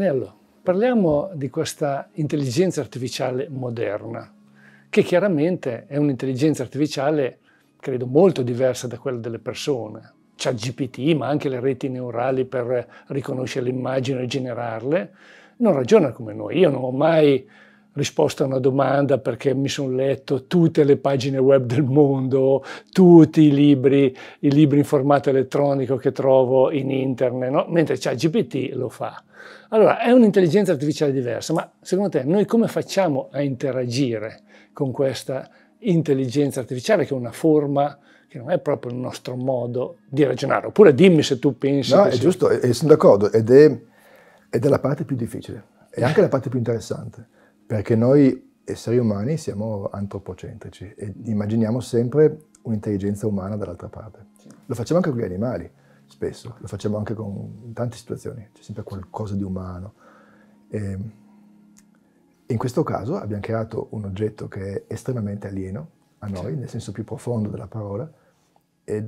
Nello, parliamo di questa intelligenza artificiale moderna, che chiaramente è un'intelligenza artificiale, credo, molto diversa da quella delle persone. C'è GPT, ma anche le reti neurali per riconoscere l'immagine e generarle, non ragiona come noi. Io non ho mai risposta a una domanda perché mi sono letto tutte le pagine web del mondo, tutti i libri, i libri in formato elettronico che trovo in internet, no? mentre ChatGPT lo fa. Allora, è un'intelligenza artificiale diversa, ma secondo te noi come facciamo a interagire con questa intelligenza artificiale che è una forma che non è proprio il nostro modo di ragionare? Oppure dimmi se tu pensi... No, è sì. giusto, sono d'accordo, ed è, ed è la parte più difficile, è anche la parte più interessante perché noi esseri umani siamo antropocentrici e immaginiamo sempre un'intelligenza umana dall'altra parte. Lo facciamo anche con gli animali, spesso, lo facciamo anche con tante situazioni, c'è sempre qualcosa di umano. E ehm, in questo caso abbiamo creato un oggetto che è estremamente alieno a noi, nel senso più profondo della parola, e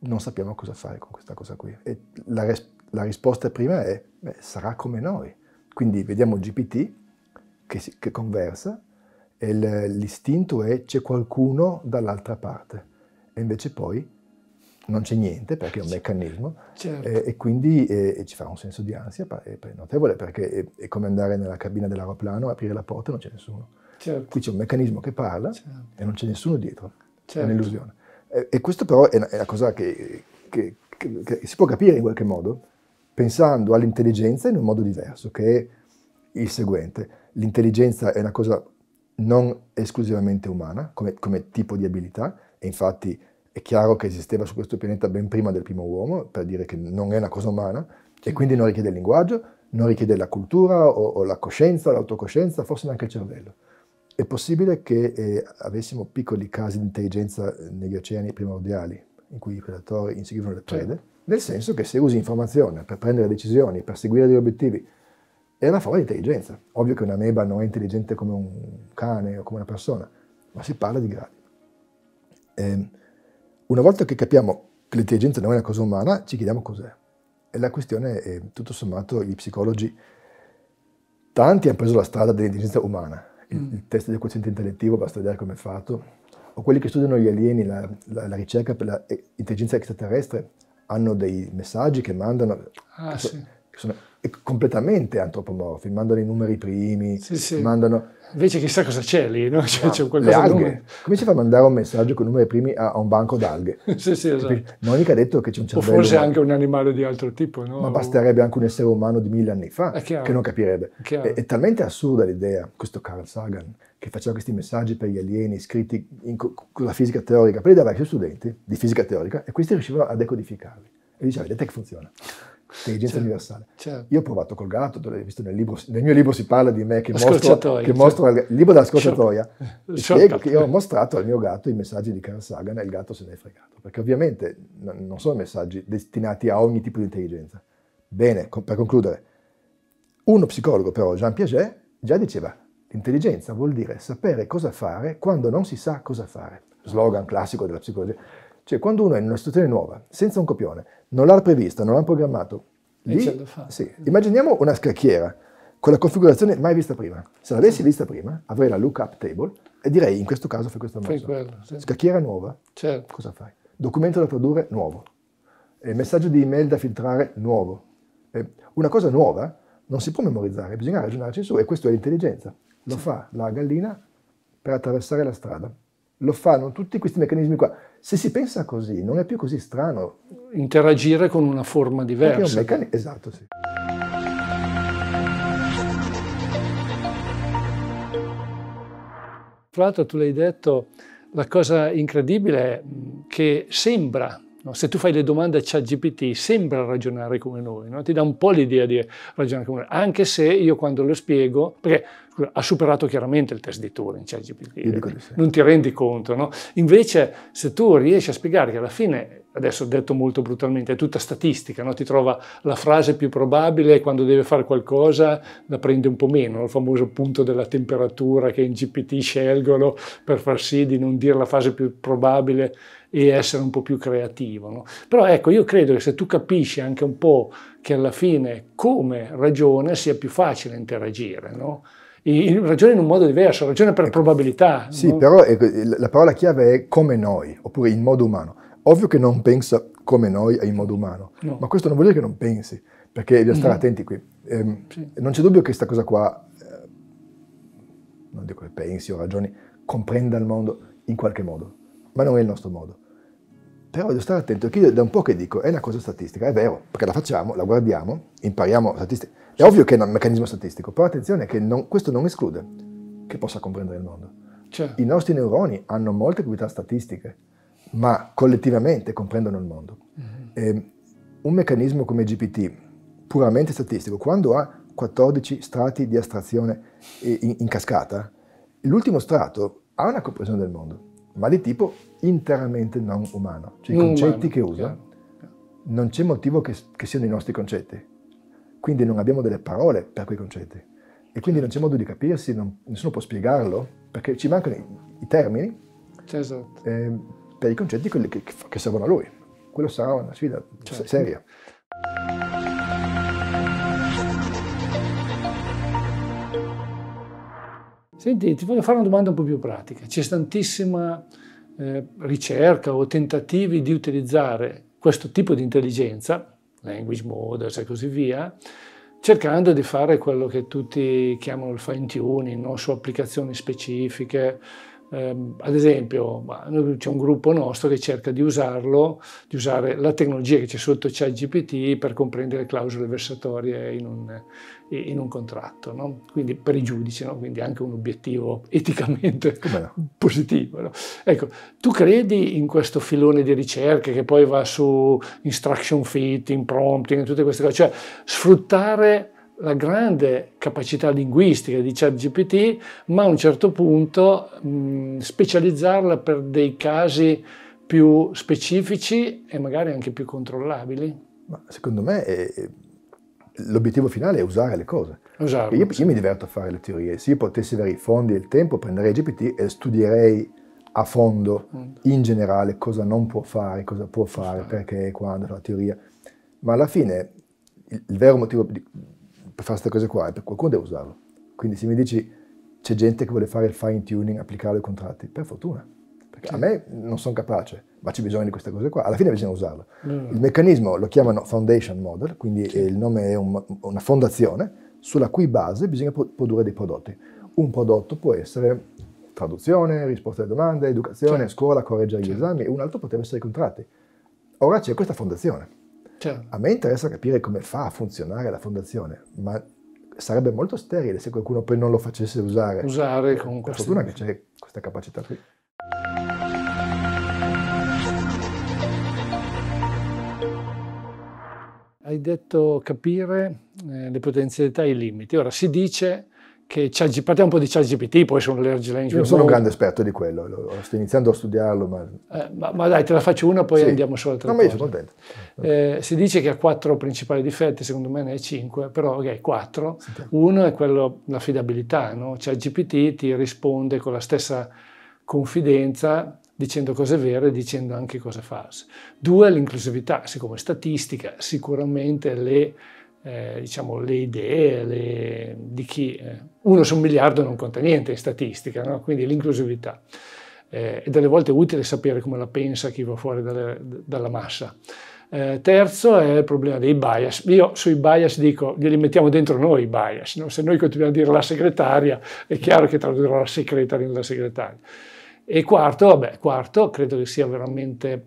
non sappiamo cosa fare con questa cosa qui. E la, res- la risposta prima è, beh, sarà come noi. Quindi vediamo GPT che, che conversa e l'istinto è c'è qualcuno dall'altra parte e invece poi non c'è niente perché è un meccanismo certo. e, e, quindi e, e ci fa un senso di ansia notevole perché è, è, come andare nella cabina dell'aeroplano, aprire la porta e non c'è nessuno. Certo. Qui c'è un meccanismo che parla certo. e non c'è nessuno dietro, è certo. un'illusione. E, questo però è una, una cosa che, che, che, che, si può capire in qualche modo pensando all'intelligenza in un modo diverso, che è il seguente. L'intelligenza è una cosa non esclusivamente umana come, come, tipo di abilità e infatti è chiaro che esisteva su questo pianeta ben prima del primo uomo, per dire che non è una cosa umana e quindi non richiede il linguaggio, non richiede la cultura o, o la coscienza, l'autocoscienza, forse neanche il cervello. È possibile che eh, avessimo piccoli casi di intelligenza eh, negli oceani primordiali, in cui i predatori inseguivano le prede, certo. nel senso che se usi informazione per prendere decisioni, per seguire degli obiettivi, è una forma di intelligenza. Ovvio che una meba non è intelligente come un cane o come una persona, ma si parla di gradi. E ehm, una volta che capiamo che l'intelligenza non è una cosa umana, ci chiediamo cos'è. E la questione è, tutto sommato, gli psicologi, tanti hanno preso la strada dell'intelligenza umana. Il, mm. il, test del quoziente intellettivo, basta vedere come è fatto. O quelli che studiano gli alieni, la, la, la ricerca per l'intelligenza eh, extraterrestre, hanno dei messaggi che mandano, ah, che so, sì. che sono completamente antropomorfi, mandano i numeri primi, sì, sì. mandano... Invece chissà cosa c'è lì, no? Cioè, no, c'è qualcosa le alghe. Numero... Come si fa a mandare un messaggio con i numeri primi a, un banco d'alghe? sì, sì, esatto. Monica ha detto che c'è un cervello... O forse anche un animale di altro tipo, no? Ma basterebbe anche un essere umano di mille anni fa che non capirebbe. È, è, è, talmente assurda l'idea, questo Carl Sagan, che faceva questi messaggi per gli alieni scritti co- con la fisica teorica, poi li dava ai suoi studenti di fisica teorica e questi riuscivano a decodificarli. E diceva, vedete che funziona intelligenza certo, cioè, universale. Certo. Io ho provato col gatto, visto nel, libro, nel, mio libro si parla di me che mostro, che mostro certo. il libro della scorciatoia, spiego che io ho mostrato al mio gatto i messaggi di Carl Sagan e il gatto se ne è fregato, perché ovviamente non sono messaggi destinati a ogni tipo di intelligenza. Bene, per concludere, uno psicologo però, Jean Piaget, già diceva l'intelligenza vuol dire sapere cosa fare quando non si sa cosa fare, slogan classico della psicologia cioè, quando uno è in una situazione nuova, senza un copione, non l'ha prevista, non l'ha programmato, lì, ce Sì. immaginiamo una scacchiera con la configurazione mai vista prima. Se l'avessi sì. vista prima, avrei la lookup table e direi in questo caso fai questo mosso. sì. Scacchiera nuova, certo. cosa fai? Documento da produrre nuovo, e eh, messaggio di email da filtrare nuovo. E eh, una cosa nuova non si può memorizzare, bisogna ragionarci su e questo è l'intelligenza. Lo fa la gallina per attraversare la strada lo fanno tutti questi meccanismi qua. Se si pensa così, non è più così strano. Interagire con una forma diversa. Un esatto, sì. Tra l'altro tu l'hai detto, la cosa incredibile è che sembra No? Se tu fai le domande a ChatGPT sembra ragionare come noi, no? ti dà un po' l'idea di ragionare come noi, anche se io quando lo spiego, perché scusa, ha superato chiaramente il test di Turing ChatGPT, sì. non ti rendi conto. No? Invece se tu riesci a spiegare che alla fine adesso ho detto molto brutalmente, è tutta statistica, no? ti trova la frase più probabile quando deve fare qualcosa la prende un po' meno, il famoso punto della temperatura che in GPT scelgono per far sì di non dire la frase più probabile e essere un po' più creativo. No? Però ecco, io credo che se tu capisci anche un po' che alla fine come ragione sia più facile interagire, no? ragione in un modo diverso, ragione per ecco. probabilità. Sì, no? però ecco, la parola chiave è come noi, oppure in modo umano. Ovvio che non pensa come noi in modo umano, no. ma questo non vuol dire che non pensi, perché bisogna stare no. attenti qui. Eh, sì. Non c'è dubbio che questa cosa qua, eh, non dico che pensi o ragioni, comprenda il mondo in qualche modo, ma non è il nostro modo però voglio stare attento, perché io da un po' che dico, è una cosa statistica, è vero, perché la facciamo, la guardiamo, impariamo statistica. È ovvio che è un meccanismo statistico, però attenzione che non, questo non esclude che possa comprendere il mondo. Cioè. I nostri neuroni hanno molte proprietà statistiche, ma collettivamente comprendono il mondo. Mm-hmm. Ehm, un meccanismo come GPT, puramente statistico, quando ha 14 strati di astrazione eh, in, in cascata, l'ultimo strato ha una comprensione del mondo ma di tipo interamente non umano. Cioè non i concetti umano, che usa chiaro. non c'è motivo che, che, siano i nostri concetti. Quindi non abbiamo delle parole per quei concetti. E quindi non c'è modo di capirsi, non, nessuno può spiegarlo, perché ci mancano i, i termini cioè, esatto. eh, per i concetti che, che, servono a lui. Quello sarà una sfida certo. seria. Senti, ti voglio fare una domanda un po' più pratica. C'è tantissima eh, ricerca o tentativi di utilizzare questo tipo di intelligenza, language models e così via, cercando di fare quello che tutti chiamano il fine tuning, no? su applicazioni specifiche, Ehm, ad esempio, c'è un gruppo nostro che cerca di usarlo, di usare la tecnologia che c'è sotto ChatGPT per comprendere le clausole versatorie in un, eh, in un contratto, no? quindi per i giudici, no? quindi anche un obiettivo eticamente no. positivo. Ecco, tu credi in questo filone di ricerche che poi va su instruction fitting, prompting, tutte queste cose, cioè sfruttare la grande capacità linguistica di ChatGPT, ma a un certo punto mh, specializzarla per dei casi più specifici e magari anche più controllabili? Ma secondo me eh, l'obiettivo finale è usare le cose. Usarlo, io, sì. io, mi diverto a fare le teorie. Se io potessi avere i fondi e il tempo, prenderei GPT e studierei a fondo mm. in generale cosa non può fare, cosa può fare, sì. perché, quando, la teoria. Ma alla fine il, il vero motivo di, per fare queste cose qua, per qualcuno deve usarlo. Quindi se mi dici c'è gente che vuole fare il fine tuning, applicarlo ai contratti, per fortuna, perché sì. a me non sono capace, ma c'è bisogno di queste cose qua, alla fine bisogna usarlo. Mm. Il meccanismo lo chiamano foundation model, quindi sì. il nome è un, una fondazione sulla cui base bisogna produrre dei prodotti. Un prodotto può essere traduzione, risposta alle domande, educazione, sì. scuola, correggere gli esami, e un altro potrebbe essere i contratti. Ora c'è questa fondazione Certo. A me interessa capire come fa a funzionare la fondazione, ma sarebbe molto sterile se qualcuno poi non lo facesse usare. Usare con Per fortuna che c'è questa capacità qui. Hai detto capire eh, le potenzialità e i limiti. Ora si dice che parliamo un po' di ChatGPT, poi sono Large Language. Io non sono un grande esperto di quello, lo, sto iniziando a studiarlo. Ma... Eh, ma, ma dai, te la faccio una, poi sì. andiamo su altre no, Ma io sono contento. Eh, si dice che ha quattro principali difetti, secondo me ne ha cinque, però ok, quattro. Sì. Uno è quello, l'affidabilità, no? ChatGPT ti risponde con la stessa confidenza dicendo cose vere e dicendo anche cose false. Due, l'inclusività, siccome statistica, sicuramente le eh, diciamo, le idee le, di chi... Eh, uno su un miliardo non conta niente in statistica, no? quindi l'inclusività. Eh, e delle volte è utile sapere come la pensa chi va fuori dalle, dalla massa. Eh, terzo è il problema dei bias. Io sui bias dico, glieli mettiamo dentro noi i bias. No? Se noi continuiamo a dire la segretaria, è chiaro che tradurrò la segretaria in la segretaria. E quarto, vabbè, quarto, credo che sia veramente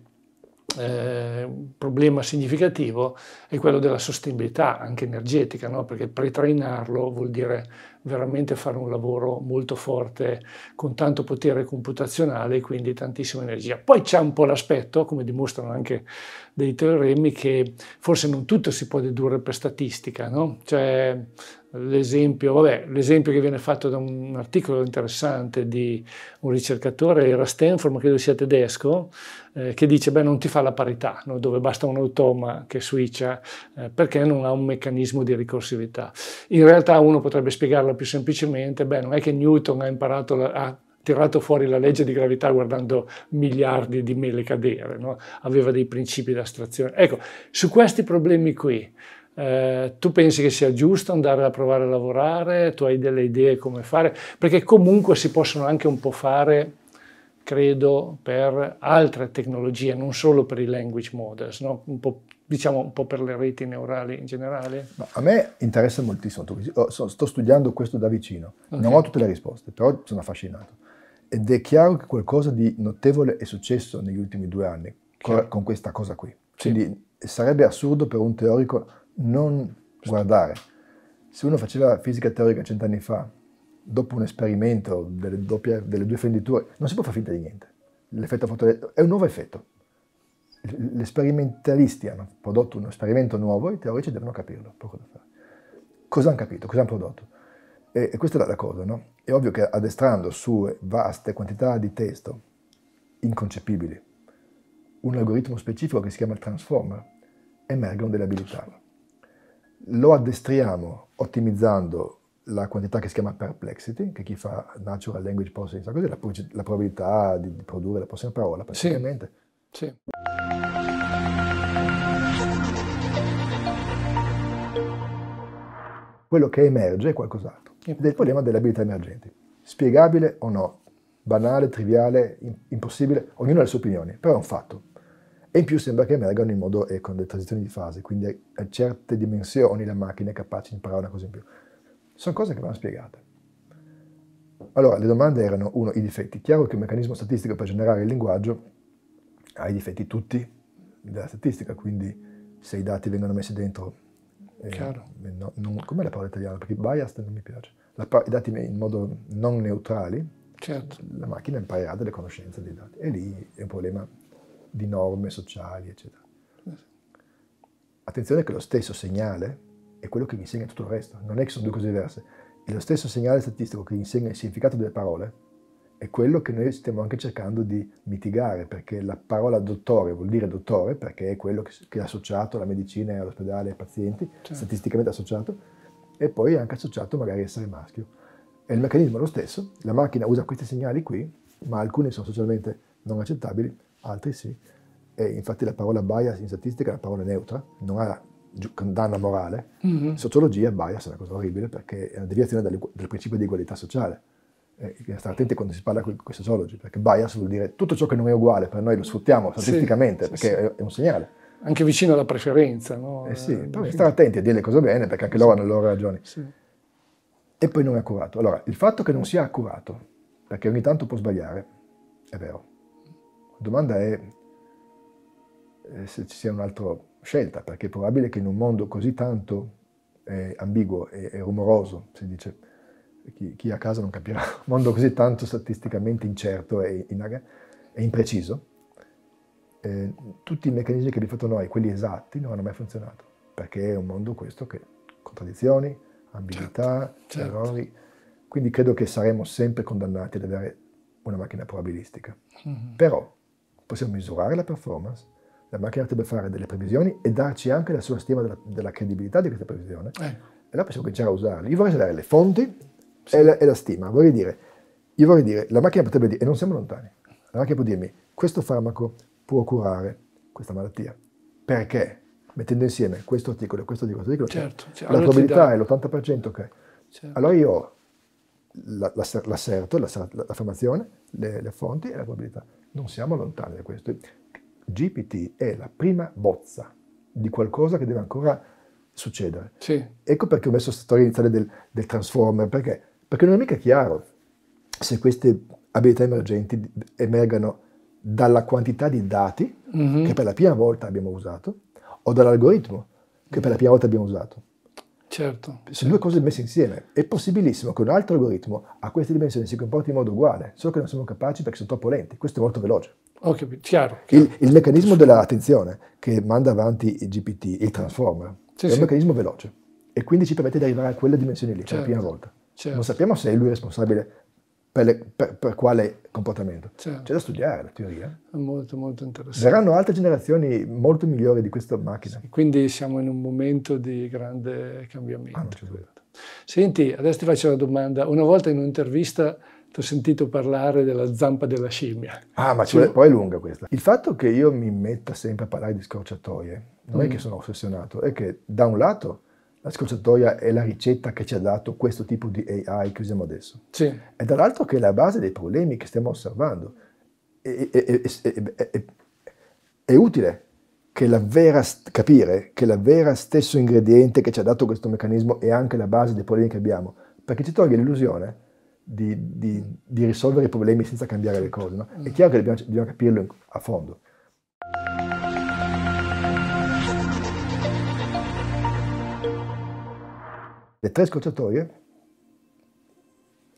eh, un problema significativo, è quello della sostenibilità anche energetica, no? perché pretrainarlo vuol dire veramente fare un lavoro molto forte con tanto potere computazionale e quindi tantissima energia. Poi c'è un po' l'aspetto, come dimostrano anche dei teoremi, che forse non tutto si può dedurre per statistica, no? cioè, L'esempio, vabbè, l'esempio, che viene fatto da un articolo interessante di un ricercatore, era Stanford, ma credo sia tedesco, eh, che dice, beh, non ti fa la parità, no? dove basta un automa che switcha eh, perché non ha un meccanismo di ricorsività. In realtà uno potrebbe spiegarlo più semplicemente, beh non è che Newton ha imparato la, a, tirato fuori la legge di gravità guardando miliardi di mele cadere, no? aveva dei principi di astrazione. Ecco, su questi problemi qui, eh, tu pensi che sia giusto andare a provare a lavorare, tu hai delle idee come fare, perché comunque si possono anche un po' fare, credo, per altre tecnologie, non solo per i language models, no? un po' diciamo un po' per le reti neurali in generale? No, a me interessa moltissimo, oh, sto studiando questo da vicino, okay. non ho tutte le risposte, però sono affascinato. Ed è chiaro che qualcosa di notevole è successo negli ultimi due anni chiaro. con questa cosa qui. Quindi sarebbe assurdo per un teorico non guardare. Se uno faceva fisica teorica cent'anni fa, dopo un esperimento delle, doppie, delle due fenditure, non si può fare finta di niente. L'effetto fotoelettrico è un nuovo effetto gli sperimentalisti hanno prodotto uno sperimento nuovo, i teorici devono capirlo. Cosa hanno capito? Cosa hanno prodotto? E, e questa è la, la cosa, no? È ovvio che addestrando su vaste quantità di testo inconcepibili un algoritmo specifico che si chiama il transformer, emergono delle abilità. Lo addestriamo ottimizzando la quantità che si chiama perplexity, che chi fa natural language processing la, la probabilità di, di, produrre la prossima parola praticamente. Sì. sì. quello che emerge è qualcos'altro. Ed è il problema delle abilità emergenti. Spiegabile o no, banale, triviale, impossibile, ognuno ha le sue opinioni, però è un fatto. E in più sembra che emergano in modo e eh, con delle transizioni di fase, quindi a certe dimensioni la macchina è capace di imparare una cosa in più. Sono cose che vanno spiegate. Allora, le domande erano, uno, i difetti. Chiaro che il meccanismo statistico per generare il linguaggio ha i difetti tutti della statistica, quindi se i dati vengono messi dentro eh, Chiaro. Eh, no, non, com'è la parola italiana? Perché biased non mi piace. La, I dati in modo non neutrali, certo. la macchina imparerà delle conoscenze dei dati. E lì è un problema di norme sociali, eccetera. Eh Attenzione che lo stesso segnale è quello che insegna tutto il resto. Non è che sono due cose diverse. È lo stesso segnale statistico che insegna il significato delle parole, è quello che noi stiamo anche cercando di mitigare, perché la parola dottore vuol dire dottore, perché è quello che è associato alla medicina e all'ospedale ai pazienti, certo. statisticamente associato, e poi è anche associato magari a essere maschio. E il meccanismo è lo stesso, la macchina usa questi segnali qui, ma alcuni sono socialmente non accettabili, altri sì. E infatti la parola bias in statistica è una parola neutra, non ha condanna morale. Mm-hmm. Sociologia bias è una cosa orribile perché è una deviazione dal principio di egualità sociale eh, stare attenti quando si parla con i sociologi, perché bias vuol dire tutto ciò che non è uguale, per noi lo mm. sfruttiamo statisticamente, sì, perché sì. è un segnale. Anche vicino alla preferenza, no? Eh sì, eh, però stare attenti a dire le cose bene, perché anche loro hanno le loro ragioni. E poi non è accurato. Allora, il fatto che non sia accurato, perché ogni tanto può sbagliare, è vero. La domanda è eh, se ci sia un'altra scelta, perché è probabile che in un mondo così tanto eh, ambiguo e rumoroso, si dice, chi, chi a casa non capirà, un mondo così tanto statisticamente incerto e, in, e impreciso, eh, tutti i meccanismi che abbiamo fatto noi, quelli esatti, non hanno mai funzionato, perché è un mondo questo che contraddizioni, ambiguità, certo, certo. errori, certo. quindi credo che saremo sempre condannati ad avere una macchina probabilistica. Mm-hmm. Però possiamo misurare la performance, la macchina deve fare delle previsioni e darci anche la sua stima della, della credibilità di questa previsione. Eh. E allora possiamo cominciare a usarle. Io vorrei dare le fonti sì. È, la, è, la, stima. Vorrei dire, io vorrei dire, la macchina potrebbe dire, e non siamo lontani, la macchina può dirmi, questo farmaco può curare questa malattia. Perché? Mettendo insieme questo articolo e questo articolo, questo articolo certo, cioè, la allora probabilità è l'80% che... Certo. Allora io ho la, la, l'asserto, l'affermazione, le, le fonti e la probabilità. Non siamo lontani da questo. GPT è la prima bozza di qualcosa che deve ancora succedere. Sì. Ecco perché ho messo la storia iniziale del, del Transformer, perché perché non è mica chiaro se queste abilità emergenti emergano dalla quantità di dati mm-hmm. che per la prima volta abbiamo usato o dall'algoritmo che per la prima volta abbiamo usato. Certo. Sono certo. due cose messe insieme. È possibilissimo che un altro algoritmo a queste dimensioni si comporti in modo uguale, solo che non siamo capaci perché sono troppo lenti. Questo è molto veloce. Ok, chiaro. chiaro. Il, il, meccanismo dell'attenzione che manda avanti il GPT, il transformer, sì, è un sì. meccanismo veloce e quindi ci permette di arrivare a quelle dimensioni lì certo. per la certo. prima volta. Certo. Non sappiamo se è lui responsabile per, le, per, per quale comportamento. Certo. C'è da studiare la teoria. È molto, molto interessante. Verranno altre generazioni molto migliori di questa macchina. Sì, quindi siamo in un momento di grande cambiamento. Ah, Senti, adesso ti faccio una domanda. Una volta in un'intervista ti ho sentito parlare della zampa della scimmia. Ah, ma cioè... poi è lunga questa. Il fatto che io mi metta sempre a parlare di scorciatoie, non mm. è che sono ossessionato, è che da un lato la scorciatoia è la ricetta che ci ha dato questo tipo di AI che usiamo adesso. Sì. E dall'altro che è la base dei problemi che stiamo osservando. È, è, è, è utile che vera, capire che la vera stesso ingrediente che ci ha dato questo meccanismo è anche la base dei problemi che abbiamo, perché ci toglie l'illusione di, di, di risolvere i problemi senza cambiare le cose. No? È mm. chiaro che dobbiamo, dobbiamo capirlo a fondo. le tre scorciatoie,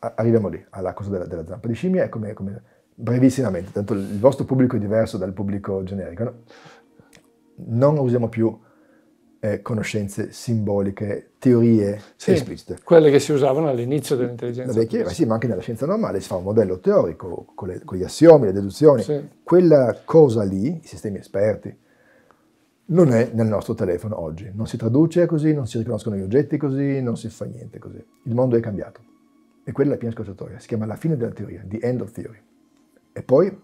arriviamo lì, alla cosa della, della zampa di scimmia, è come, come, brevissimamente, tanto il vostro pubblico è diverso dal pubblico generico, no? non usiamo più eh, conoscenze simboliche, teorie sì, esplicite. Quelle che si usavano all'inizio dell'intelligenza artificiale. Sì, ma anche nella scienza normale si fa un modello teorico con, le, con gli assiomi, le deduzioni. Sì. Quella cosa lì, i sistemi esperti, non è nel nostro telefono oggi. Non si traduce così, non si riconoscono gli oggetti così, non si fa niente così. Il mondo è cambiato. E quella è la piena scorciatoia. Si chiama la fine della teoria, the end of theory. E poi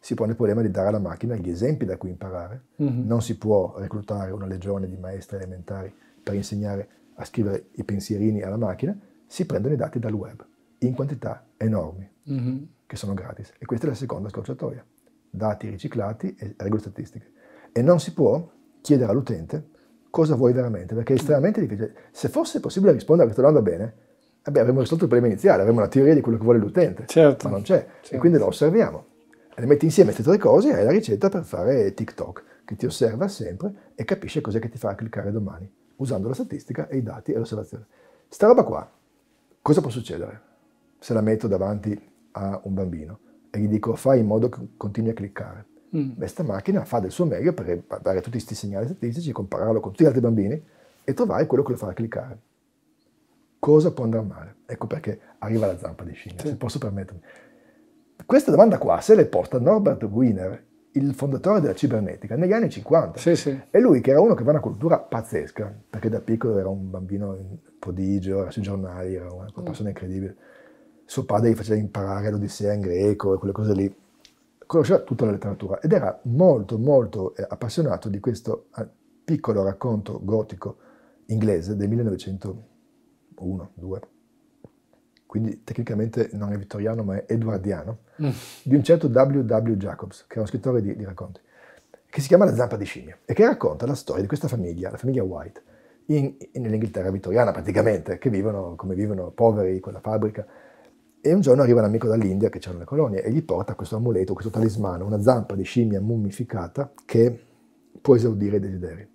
si pone il problema di dare alla macchina gli esempi da cui imparare. Mm-hmm. Non si può reclutare una legione di maestri elementari per insegnare a scrivere i pensierini alla macchina, si prendono i dati dal web in quantità enormi, mm-hmm. che sono gratis. E questa è la seconda scorciatoia. Dati riciclati e regole statistiche. E non si può chiedere all'utente cosa vuoi veramente, perché è mm. estremamente difficile. Se fosse possibile rispondere a questa domanda bene, beh, avremmo risolto il problema iniziale, avremmo una teoria di quello che vuole l'utente, certo. ma non c'è, certo. e quindi lo osserviamo. Le metti insieme queste tre cose e hai la ricetta per fare TikTok, che ti osserva sempre e capisce cos'è che ti farà cliccare domani, usando la statistica e i dati e l'osservazione. Sta roba qua, cosa può succedere se la metto davanti a un bambino e gli dico fai in modo che continui a cliccare? Mm. Questa macchina fa del suo meglio per dare tutti questi segnali statistici, compararlo con tutti gli altri bambini e trovare quello che lo farà cliccare. Cosa può andare male? Ecco perché arriva la zampa di scimmia, sì. se posso permettermi. Questa domanda qua se l'è posta Norbert Wiener, il fondatore della cibernetica, negli anni 50. Sì, sì. E lui, che era uno che aveva una cultura pazzesca, perché da piccolo era un bambino prodigio, era sui giornali, era una mm. persona incredibile. Suo padre gli faceva imparare l'Odissea in greco e quelle cose lì conosceva tutta la letteratura ed era molto molto eh, appassionato di questo eh, piccolo racconto gotico inglese del 1901-2, quindi tecnicamente non è vittoriano ma è edwardiano mm. di un certo W.W. Jacobs, che è uno scrittore di, di racconti, che si chiama La zampa di scimmia e che racconta la storia di questa famiglia, la famiglia White, nell'Inghilterra vittoriana praticamente, che vivono come vivono poveri con la fabbrica, e un giorno arriva un amico dall'India che c'era le colonie e gli porta questo amuleto, questo talismano, una zampa di scimmia mummificata che può esaudire i desideri.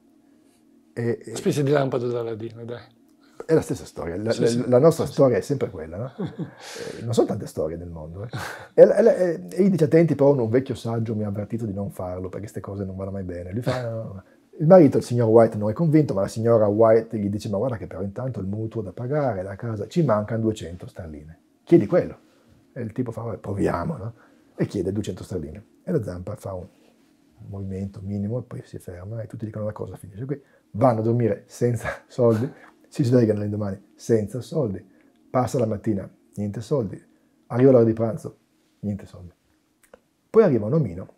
E, e... Specie di lampada dall'Aladino, dai. È la stessa storia, la, sì, sì. la, nostra sì, storia è sempre quella, no? Eh, non sono tante storie nel mondo. Eh. E, e, e, gli dice, attenti, però un vecchio saggio mi ha avvertito di non farlo perché queste cose non vanno mai bene. Lui fa, no, no. Il marito, il signor White, non è convinto, ma la signora White gli dice, ma guarda che però intanto il mutuo da pagare, la casa, ci mancano 200 sterline chiedi quello. E il tipo fa, vabbè, proviamo, no? E chiede 200 sterline. E la zampa fa un movimento minimo e poi si ferma e tutti dicono la cosa finisce qui. Vanno a dormire senza soldi, si svegliano l'indomani senza soldi, passa la mattina, niente soldi, arriva l'ora di pranzo, niente soldi. Poi arriva un omino,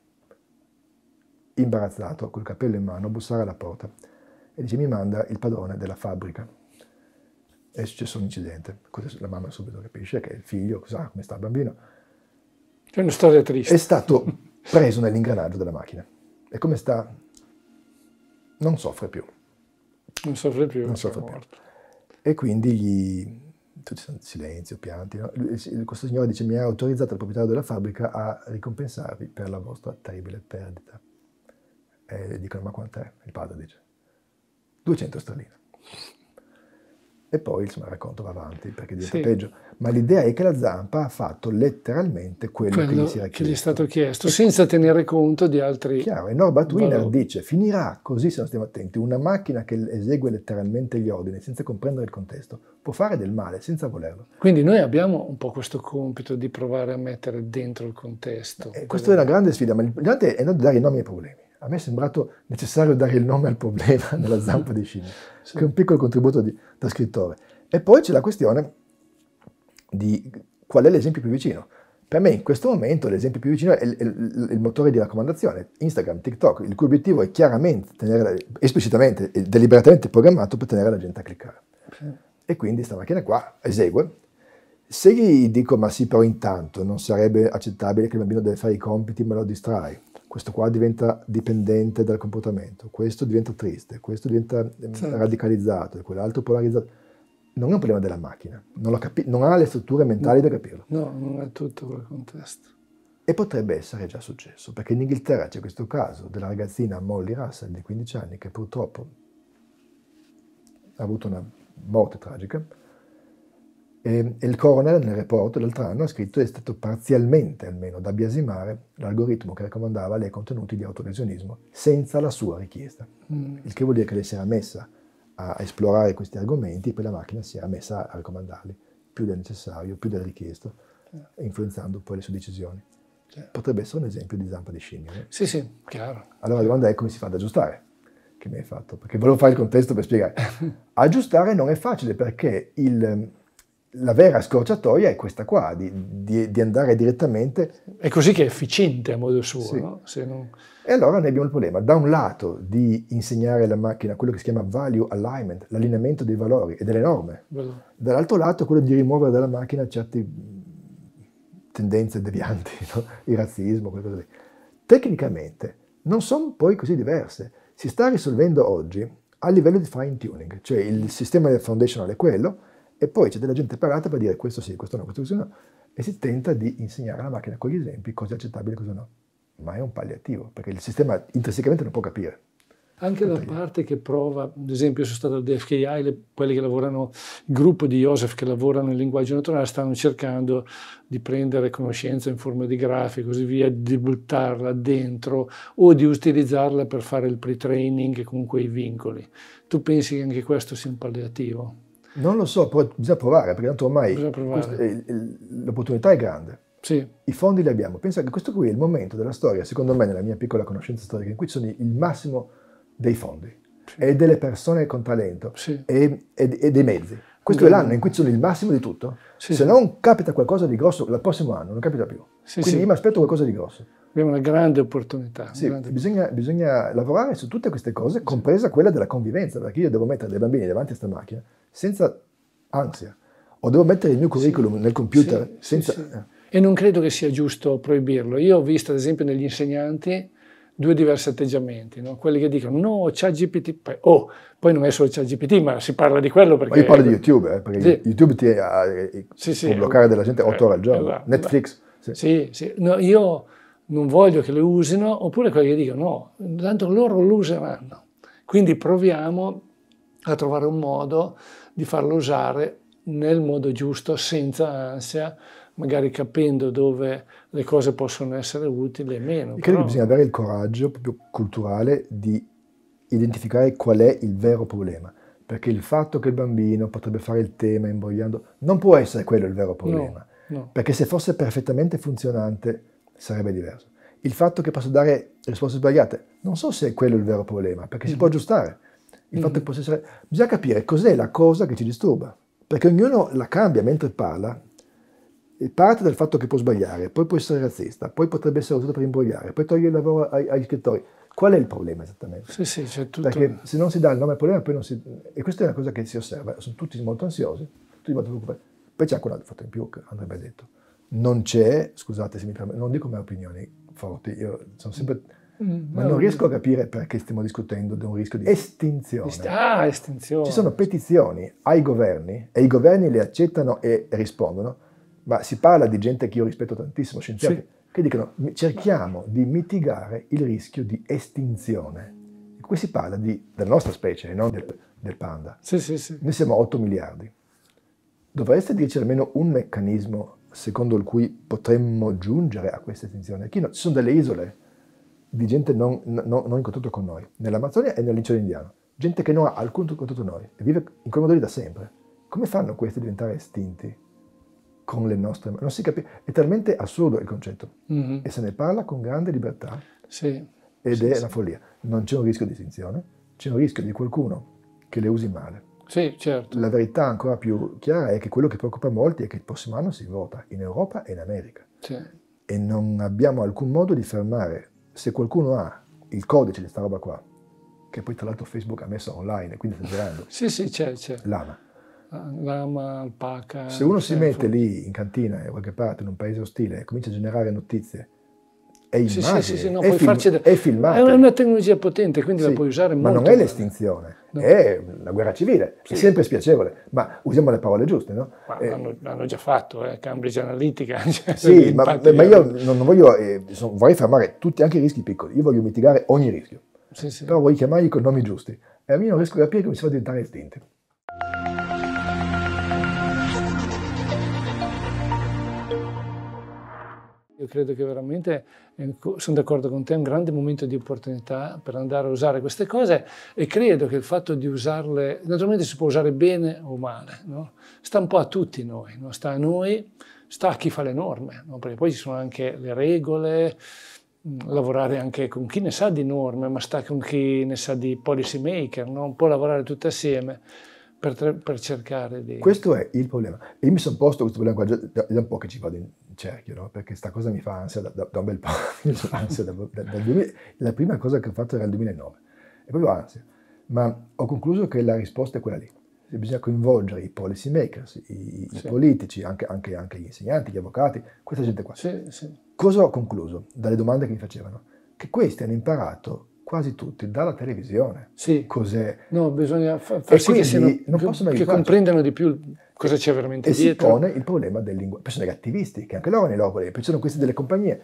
imbarazzato, col cappello in mano, bussare alla porta e dice mi manda il padrone della fabbrica è successo un incidente. La mamma subito capisce che il figlio sa come sta il bambino. C'è una storia triste. È stato preso nell'ingranaggio della macchina. E come sta? Non soffre più. Non soffre più. Non soffre più. Morto. E quindi gli... Tutti silenzio, pianti. No? Questo signore dice mi ha autorizzato il proprietario della fabbrica a ricompensarvi per la vostra terribile perdita. E dicono ma quant'è? Il padre dice 200 sterline e poi insomma, il racconto va avanti perché diventa sì. peggio. Ma l'idea è che la zampa ha fatto letteralmente quello, quello che gli si era chiesto. Che gli è stato chiesto, senza tenere conto di altri. Chiaro, e Norbert Wiener dice: finirà così se non stiamo attenti. Una macchina che esegue letteralmente gli ordini senza comprendere il contesto può fare del male senza volerlo. Quindi noi abbiamo un po' questo compito di provare a mettere dentro il contesto. Eh, questa è una grande sfida, ma l'importante è non dare i nomi ai problemi a me è sembrato necessario dare il nome al problema della zampa di scimmia, sì. che è un piccolo contributo di, da scrittore. E poi c'è la questione di qual è l'esempio più vicino. Per me in questo momento l'esempio più vicino è il, il, il, motore di raccomandazione, Instagram, TikTok, il cui obiettivo è chiaramente, tenere, esplicitamente e deliberatamente programmato per tenere la gente a cliccare. Sì. E quindi questa macchina qua esegue. Se gli dico ma sì però intanto non sarebbe accettabile che il bambino deve fare i compiti ma lo distrai, questo qua diventa dipendente dal comportamento, questo diventa triste, questo diventa ehm, certo. radicalizzato e quell'altro polarizzato. Non è un problema della macchina, non, capi- non ha le strutture mentali no, da capirlo. No, non è tutto quel contesto. E potrebbe essere già successo, perché in Inghilterra c'è questo caso della ragazzina Molly Russell di 15 anni che purtroppo ha avuto una morte tragica e il coroner nel report dell'altro anno ha scritto che è stato parzialmente almeno da biasimare l'algoritmo che raccomandava le contenuti di autolesionismo senza la sua richiesta, mm. il che vuol dire che lei si era messa a esplorare questi argomenti e poi la macchina si era messa a raccomandarli più del necessario, più del richiesto, certo. influenzando poi le sue decisioni. Certo. Potrebbe essere un esempio di zampa di scimmie. No? Sì, sì, chiaro. Allora la domanda è come si fa ad aggiustare? Che mi hai fatto? Perché volevo fare il contesto per spiegare. aggiustare non è facile perché il la vera scorciatoia è questa qua, di, di, di, andare direttamente... È così che è efficiente a modo suo, sì. no? non... E allora ne abbiamo il problema, da un lato, di insegnare alla macchina quello che si chiama value alignment, l'allineamento dei valori e delle norme, Bello. dall'altro lato quello di rimuovere dalla macchina certe tendenze devianti, no? il razzismo, qualcosa così. Tecnicamente non sono poi così diverse, si sta risolvendo oggi a livello di fine tuning, cioè il sistema foundational è quello, e poi c'è della gente pagata per dire questo sì, questo no, questo sì, no, e si tenta di insegnare alla macchina con gli esempi cosa è accettabile e cosa no. Ma è un palliativo, perché il sistema intrinsecamente non può capire. Anche la parte che prova, ad esempio, sono stato al DFKI, le, quelli che lavorano, il gruppo di Joseph che lavorano in linguaggio naturale, stanno cercando di prendere conoscenza in forma di grafi e così via, di buttarla dentro o di utilizzarla per fare il pre-training con quei vincoli. Tu pensi che anche questo sia un palliativo? Non lo so, però bisogna provare, perché tanto ormai l'opportunità è grande. Sì. I fondi li abbiamo. Pensa che questo qui è il momento della storia, secondo me, nella mia piccola conoscenza storica, in cui sono il massimo dei fondi sì. e delle persone con talento sì. e, e, e dei mezzi. Questo è l'anno in cui sono il massimo di tutto. Sì, Se sì. non capita qualcosa di grosso, il prossimo anno non capita più. Sì, Quindi io mi aspetto qualcosa di grosso. Abbiamo una grande opportunità. Una grande bisogna, bisogna, lavorare su tutte queste cose, compresa quella della convivenza, perché io devo mettere dei bambini davanti a questa macchina senza ansia, o devo mettere il mio curriculum nel computer senza... Eh. E non credo che sia giusto proibirlo. Io ho visto, ad esempio, negli insegnanti due diversi atteggiamenti, no? quelli che dicono no, c'è GPT, poi, oh, poi non è solo c'è GPT, ma si parla di quello perché... Ma io parlo di YouTube, eh, perché sì. YouTube ti ha, eh, sì, sì, può bloccare della gente 8 ore al eh, giorno, esatto, Netflix. Esatto. Sì, sì, no, io non voglio che le usino, oppure quelli che dicono no, tanto loro lo useranno, quindi proviamo a trovare un modo di farlo usare nel modo giusto, senza ansia, magari capendo dove le cose possono essere utili e meno. Io credo però... che bisogna avere il coraggio proprio culturale di identificare qual è il vero problema, perché il fatto che il bambino potrebbe fare il tema imbrogliando non può essere quello il vero problema, no, no. perché se fosse perfettamente funzionante sarebbe diverso. Il fatto che posso dare risposte sbagliate, non so se è quello il vero problema, perché mm. si può mhm. aggiustare. Il mm. fatto che mhm. possa essere... Bisogna capire cos'è la cosa che ci disturba, perché ognuno la cambia mentre parla, parte dal fatto che può sbagliare, poi può essere razzista, poi potrebbe essere usato per imbrogliare, poi toglie il lavoro ai, agli scrittori. Qual è il problema esattamente? Sì, sì, c'è tutto. Perché se non si dà il nome al problema, poi non si. E questa è una cosa che si osserva, sono tutti molto ansiosi, tutti molto preoccupati. Poi c'è anche un altro fatto in più che andrebbe detto. Non c'è, scusate se mi permetto, non dico mai opinioni forti, io sono sempre. Mm, ma non riesco a capire perché stiamo discutendo di un rischio di estinzione. Ah, estinzione. Ci sono petizioni ai governi e i governi le accettano e rispondono ma si parla di gente che io rispetto tantissimo, scienziati, sì. che dicono cerchiamo di mitigare il rischio di estinzione. E qui si parla di, della nostra specie, non del, del panda. Sì, sì, sì. Noi siamo 8 miliardi. Dovreste dirci almeno un meccanismo secondo il cui potremmo giungere a questa estinzione. no? Ci sono delle isole di gente non, non, non in contatto con noi, nell'Amazzonia e nell'Incino indiano. Gente che non ha alcun contatto con noi e vive in quel modo lì da sempre. Come fanno questi a diventare estinti? con le nostre mani. Non si capisce, è talmente assurdo il concetto mm-hmm. e se ne parla con grande libertà sì. ed sì, è sì. la follia. Non c'è un rischio di estinzione, c'è un rischio di qualcuno che le usi male. Sì, certo. La verità ancora più chiara è che quello che preoccupa molti è che il prossimo anno si vota in Europa e in America. Sì. E non abbiamo alcun modo di fermare. Se qualcuno ha il codice di sta roba qua, che poi tra l'altro Facebook ha messo online, quindi sta girando. sì, sì, c'è, c'è. L'ama lama, alpaca. Se uno si mette lì in cantina, da eh, qualche parte, in un paese ostile, e comincia a generare notizie è immagine, sì, sì, sì, no, è, film, farci... è filmata. È una tecnologia potente, quindi la puoi usare ma molto. Ma non è l'estinzione, no. è la guerra civile, è sempre spiacevole, ma usiamo le parole giuste, no? Eh, l'hanno, l'hanno, già fatto, eh, Cambridge Analytica. Cioè, sì, ma, ma, io non voglio, eh, sono, vorrei fermare tutti, anche i rischi piccoli, io voglio mitigare ogni rischio, però voglio chiamarli con nomi giusti. E a me non riesco a capire come si fa a diventare estinti. Io credo che veramente, eh, sono d'accordo con te, è un grande momento di opportunità per andare a usare queste cose e credo che il fatto di usarle, naturalmente si può usare bene o male, no? sta un po' a tutti noi, no? sta a noi, sta a chi fa le norme, no? perché poi ci sono anche le regole, mm, lavorare anche con chi ne sa di norme, ma sta con chi ne sa di policy maker, un po' lavorare tutti assieme per, per, cercare di... Questo è il problema. io mi sono posto questo problema qua, da, da, un po' che ci vado in cerchio, no? perché sta cosa mi fa ansia da, da, da un bel po'. ansia la prima cosa che ho fatto era il 2009, È proprio ansia. Ma ho concluso che la risposta è quella lì. Bisogna coinvolgere i policy makers, i, sì. i politici, anche, anche, anche, gli insegnanti, gli avvocati, questa gente qua. Sì, sì. Cosa ho concluso dalle domande che mi facevano? Che questi hanno imparato quasi tutti dalla televisione. Sì. Cos'è? No, bisogna fa- far sì che, siano, che, che comprendano di più cosa c'è veramente e dietro. E si pone il problema del linguaggio. gli attivisti, che anche loro nei lobby, poi sono questi delle compagnie.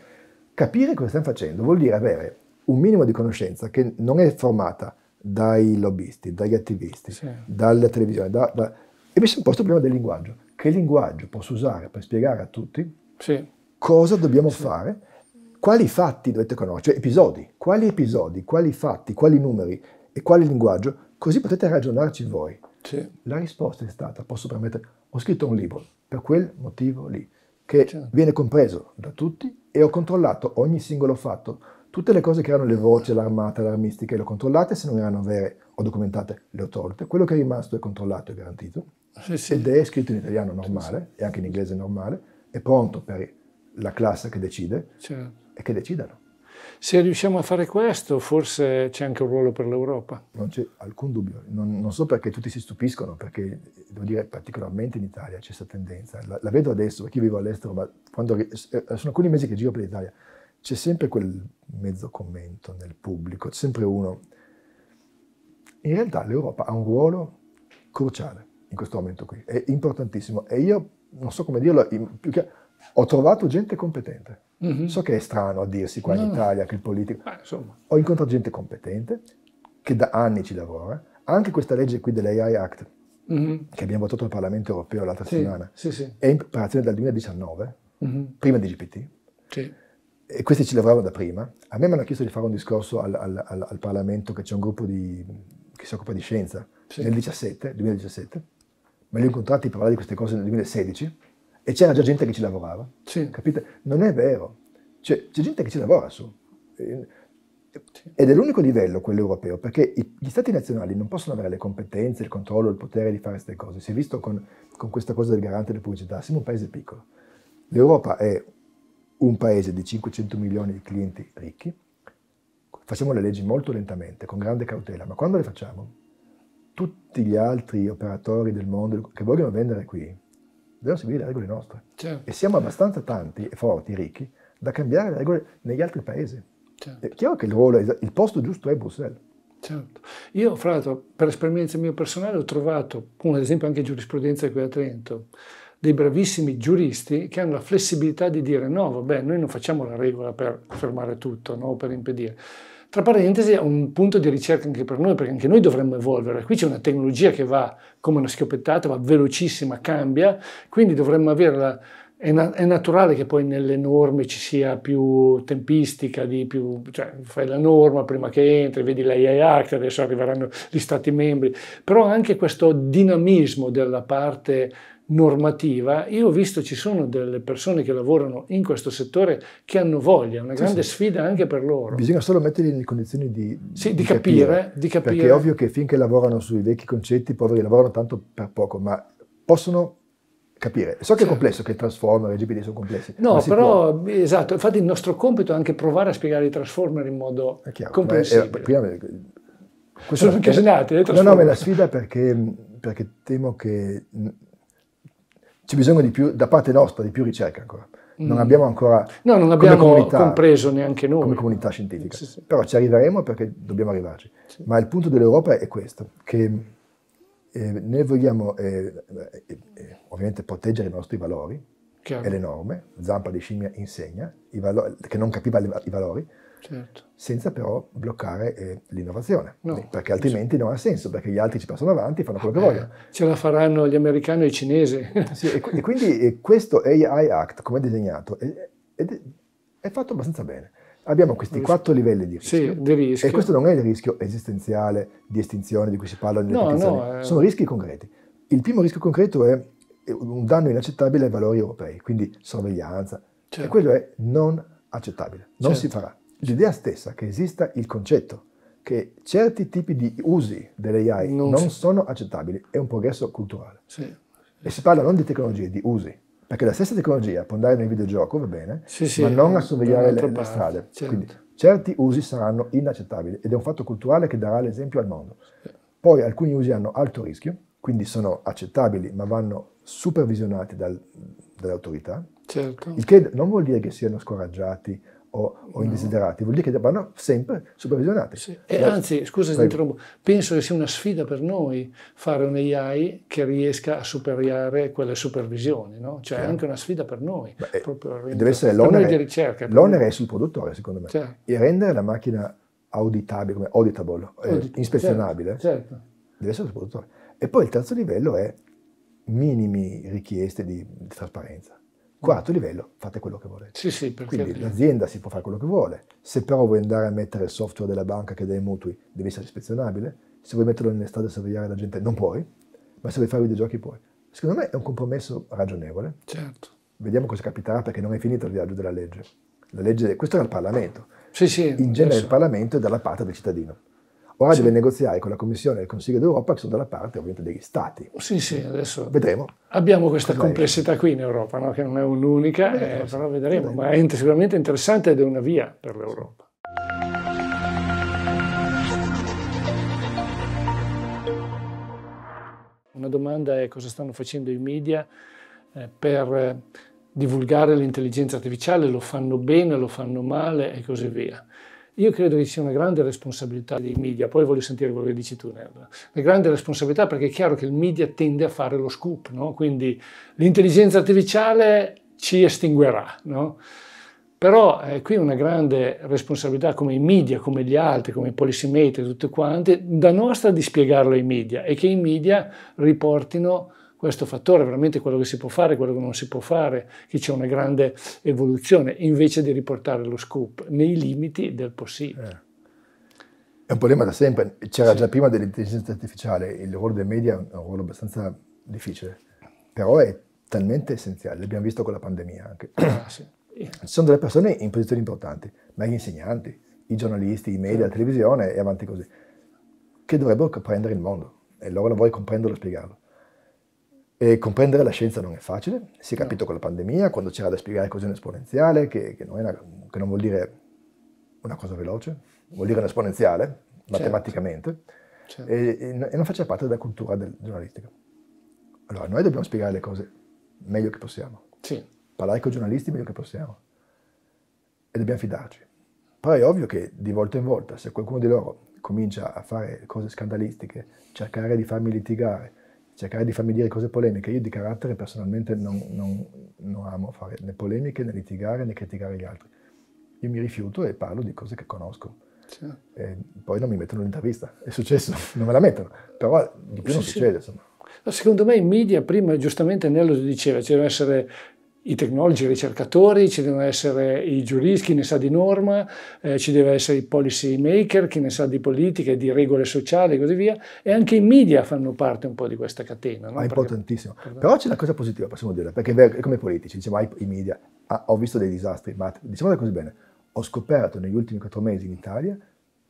Capire cosa stiamo facendo vuol dire avere un minimo di conoscenza che non è formata dai lobbisti, dagli attivisti, sì. dalla televisione. Da, da... E mi sono posto il problema del linguaggio. Che linguaggio posso usare per spiegare a tutti sì. cosa dobbiamo sì. fare quali fatti dovete conoscere? Cioè, episodi. Quali episodi, quali fatti, quali numeri e quale linguaggio? Così potete ragionarci voi. Sì. La risposta è stata, posso permettere, ho scritto un libro per quel motivo lì, che certo. viene compreso da tutti e ho controllato ogni singolo fatto. Tutte le cose che erano le voci, l'armata, l'armistica, le ho controllate, se non erano vere o documentate, le ho tolte. Quello che è rimasto è controllato e garantito. Sì, sì. Ed è scritto in italiano normale e anche in inglese normale, è pronto per la classe che decide. Certo e che decidano. Se riusciamo a fare questo, forse c'è anche un ruolo per l'Europa. Non c'è alcun dubbio. Non, non, so perché tutti si stupiscono, perché devo dire particolarmente in Italia c'è questa tendenza. La, la, vedo adesso, perché io vivo all'estero, ma quando, eh, sono alcuni mesi che giro per l'Italia. C'è sempre quel mezzo commento nel pubblico, c'è sempre uno. In realtà l'Europa ha un ruolo cruciale in questo momento qui, è importantissimo. E io, non so come dirlo, in, che, ho trovato gente competente Mm-hmm. So che è strano a dirsi qua no. in Italia che il politico... Beh, insomma. Ho incontrato gente competente che da anni ci lavora. Anche questa legge qui dell'AI Act mm-hmm. che abbiamo votato al Parlamento europeo l'altra sì, settimana sì, sì. è in preparazione dal 2019, mm-hmm. prima di GPT. Sì e questi ci lavoravano da prima, a me mi hanno chiesto di fare un discorso al, al, al, al Parlamento che c'è un gruppo di, che si occupa di scienza sì. nel 17, 2017, ma li ho incontrati per parlare di queste cose nel 2016 e c'era già gente che ci lavorava. Sì. Capite? Non è vero. Cioè, c'è gente che ci lavora su. Ed è l'unico livello quello europeo, perché gli stati nazionali non possono avere le competenze, il controllo, il potere di fare queste cose. Si è visto con, con questa cosa del garante della pubblicità, siamo un paese piccolo. L'Europa è un paese di 500 milioni di clienti ricchi, facciamo le leggi molto lentamente, con grande cautela, ma quando le facciamo, tutti gli altri operatori del mondo che vogliono vendere qui devono seguire le regole nostre. Certo. E siamo abbastanza tanti, forti, ricchi, da cambiare le regole negli altri paesi. Certo. È chiaro che il, ruolo, il posto giusto è Bruxelles. Certo. Io, fra l'altro, per esperienza mia personale ho trovato, come ad esempio anche in giurisprudenza qui a Trento, dei bravissimi giuristi che hanno la flessibilità di dire no, vabbè, noi non facciamo la regola per fermare tutto, no, per impedire tra parentesi è un punto di ricerca anche per noi, perché anche noi dovremmo evolvere. Qui c'è una tecnologia che va come una schioppettata, va velocissima, cambia, quindi dovremmo avere la, è, na, è, naturale che poi nelle norme ci sia più tempistica, più, cioè, fai la norma prima che entri, vedi l'AIH, che adesso arriveranno gli stati membri, però anche questo dinamismo della parte normativa, io ho visto ci sono delle persone che lavorano in questo settore che hanno voglia, una grande sì, sì. sfida anche per loro. Bisogna solo metterli in condizioni di, sì, di, di capire, capire, di capire. Perché è ovvio che finché lavorano sui vecchi concetti, i poveri lavorano tanto per poco, ma possono capire. So che è complesso, che Transformer e GPD sono complessi. No, però, può. esatto, infatti il nostro compito è anche provare a spiegare i Transformer in modo chiaro, comprensibile. Eh, è, è, prima, sono casinati, eh, No, no, ma è la sfida perché, perché temo che c'è bisogno di più, da parte nostra, di più ricerca ancora. Non mm. abbiamo ancora no, non abbiamo comunità, compreso neanche noi. Come comunità scientifica. Sì, sì. Però ci arriveremo perché dobbiamo arrivarci. Sì. Ma il punto dell'Europa è questo, che eh, noi vogliamo eh, eh, eh ovviamente proteggere i nostri valori Chiaro. e le norme, Zampa di Scimmia insegna valori, che non capiva i valori, Certo. senza però bloccare eh, l'innovazione, no, eh, perché altrimenti non ha senso, perché gli altri ci passano avanti e fanno quello che eh, vogliono. Ce la faranno gli americani e i cinesi. sì, e, e, quindi e eh, questo AI Act, come è disegnato, è, è, è fatto abbastanza bene. Abbiamo questi rischio. quattro livelli di rischio, sì, di rischio. E questo non è il rischio esistenziale di estinzione di cui si parla nelle no, petizioni, no, sono rischi concreti. Il primo rischio concreto è un danno inaccettabile ai valori europei, quindi sorveglianza. Certo. E quello è non accettabile, non certo. si farà l'idea stessa che esista il concetto che certi tipi di usi dell'AI non, non sono accettabili è un progresso culturale. Sì. E si parla non di tecnologie, di usi. Perché la stessa tecnologia può andare nel videogioco, va bene, sì, sì, ma non a sorvegliare le, le strade. Certo. Quindi certi usi saranno inaccettabili ed è un fatto culturale che darà l'esempio al mondo. Poi alcuni usi hanno alto rischio, quindi sono accettabili ma vanno supervisionati dal, dall'autorità. Certo. Il che non vuol dire che siano scoraggiati o, o indesiderati, no. vuol dire che vanno sempre supervisionati. Sì. E Beh, anzi, scusa se interrompo, penso che sia una sfida per noi fare un AI che riesca a superare quelle supervisioni, no? cioè è anche una sfida per noi. Beh, eh, deve essere l'onere, di ricerca. L'onere è sul produttore, secondo me, certo. e rendere la macchina auditabile, come auditable, eh, Audit- ispezionabile, certo, certo. deve essere sul produttore. E poi il terzo livello è minimi richieste di, di trasparenza. Mm. Quarto livello, fate quello che volete. Sì, sì, Quindi eh. l'azienda si può fare quello che vuole. Se però vuoi andare a mettere il software della banca che dà i mutui, devi essere ispezionabile. Se vuoi metterlo in estate a sorvegliare la gente, non puoi. Ma se vuoi fare videogiochi, puoi. Secondo me è un compromesso ragionevole. Certo. Vediamo cosa capiterà perché non è finito il viaggio della legge. legge questo era il Parlamento. Sì, sì, in genere adesso. il Parlamento è dalla parte del cittadino. Ora sì. deve negoziare con la Commissione e il Consiglio d'Europa, che sono dalla parte ovviamente degli Stati. Sì, sì, adesso vedremo. Abbiamo questa Cos'è? complessità qui in Europa, no? che non è un'unica, eh, però vedremo. vedremo. Ma è sicuramente interessante ed è una via per l'Europa. Una domanda è cosa stanno facendo i media eh, per eh, divulgare l'intelligenza artificiale, lo fanno bene, lo fanno male e così via. Io credo che ci sia una grande responsabilità dei media, poi voglio sentire quello che dici tu, Nerda. Una grande responsabilità perché è chiaro che il media tende a fare lo scoop, no? quindi l'intelligenza artificiale ci estinguerà. No? Però eh, qui è una grande responsabilità come i media, come gli altri, come i policy maker, tutti quanti, da nostra di spiegarlo ai media e che i media riportino questo fattore, veramente quello che si può fare, quello che non si può fare, che c'è una grande evoluzione, invece di riportare lo scoop nei limiti del possibile. Eh. È un problema da sempre, c'era sì. già prima dell'intelligenza artificiale, il ruolo dei media è un ruolo abbastanza difficile, però è talmente essenziale, l'abbiamo visto con la pandemia anche. Ah, sì. Ci sono delle persone in posizioni importanti, ma gli insegnanti, i giornalisti, i media, la televisione e avanti così, che dovrebbero comprendere il mondo e loro non vuoi comprenderlo e spiegarlo. E comprendere la scienza non è facile, si è capito no. con la pandemia, quando c'era da spiegare cos'è un'esponenziale, che, che, non una, che, non vuol dire una cosa veloce, vuol dire un'esponenziale, certo. matematicamente, certo. E, e, e, non faceva parte della cultura del, giornalistica. Allora, noi dobbiamo spiegare le cose meglio che possiamo, sì. parlare con i giornalisti meglio che possiamo, e dobbiamo fidarci. Però è ovvio che di volta in volta, se qualcuno di loro comincia a fare cose scandalistiche, cercare di farmi litigare, cercare di farmi dire cose polemiche. Io di carattere personalmente non, non, non amo fare né polemiche, né litigare, né criticare gli altri. Io mi rifiuto e parlo di cose che conosco. Cioè. poi non mi mettono l'intervista. È successo, non me la mettono. Però di più sì, non succede, insomma. Secondo me i media prima giustamente Nello diceva, c'era cioè essere i tecnologi, i ricercatori, ci devono essere i giuristi, chi ne sa di norma, eh, ci deve essere i policy maker, chi ne sa di politica, di regole sociali e così via, e anche i media fanno parte un po' di questa catena. No? Ma ah, è importantissimo. Perché... Però c'è una cosa positiva, possiamo dire, perché è come politici, diciamo, i media, ah, ho visto dei disastri, ma diciamo così bene, ho scoperto negli ultimi quattro mesi in Italia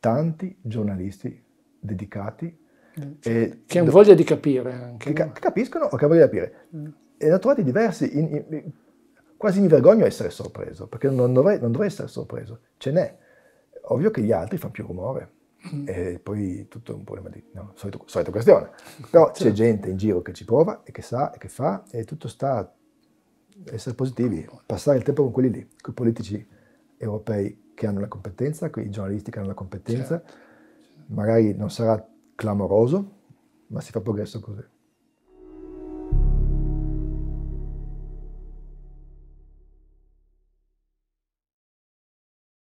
tanti giornalisti dedicati eh, che hanno voglia di capire anche, che, no? capiscono o che hanno voglia di capire mm e ne ho trovati diversi in, in, Quasi mi vergogno a essere sorpreso, perché non dovrei, non dovrei essere sorpreso, ce n'è. Ovvio che gli altri fanno più rumore, mm. e poi tutto un problema di no, solito, solita questione. Però c'è gente in giro che ci prova e che sa e che fa e tutto sta a essere positivi, passare il tempo con quelli lì, con i politici europei che hanno la competenza, con i giornalisti che hanno la competenza. Certo. Magari non sarà clamoroso, ma si fa progresso così.